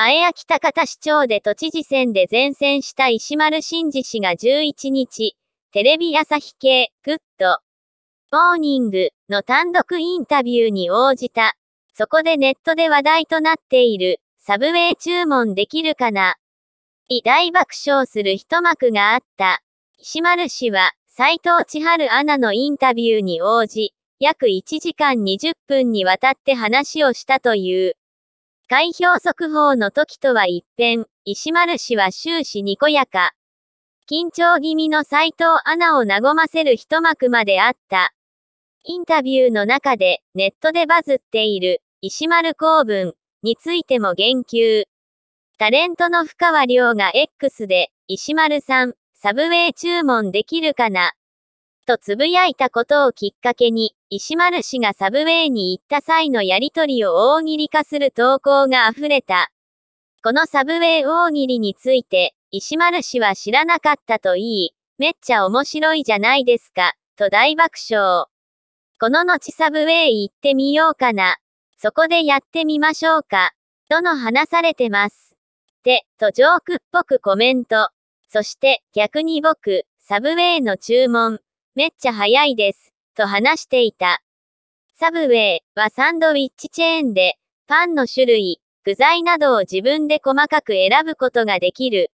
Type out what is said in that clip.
前秋高田市長で都知事選で前線した石丸真二氏が11日、テレビ朝日系、グッド、モーニングの単独インタビューに応じた。そこでネットで話題となっている、サブウェイ注文できるかな大爆笑する一幕があった。石丸氏は、斎藤千春アナのインタビューに応じ、約1時間20分にわたって話をしたという。開票速報の時とは一変、石丸氏は終始にこやか。緊張気味の斎藤アナを和ませる一幕まであった。インタビューの中で、ネットでバズっている、石丸公文についても言及。タレントの深川亮が X で、石丸さん、サブウェイ注文できるかなとつぶやいたことをきっかけに、石丸氏がサブウェイに行った際のやりとりを大喜利化する投稿が溢れた。このサブウェイ大喜利について、石丸氏は知らなかったと言い、めっちゃ面白いじゃないですか、と大爆笑。この後サブウェイ行ってみようかな。そこでやってみましょうか。との話されてます。で、とジョークっぽくコメント。そして、逆に僕、サブウェイの注文。めっちゃ早いです、と話していた。サブウェイはサンドウィッチチェーンで、パンの種類、具材などを自分で細かく選ぶことができる。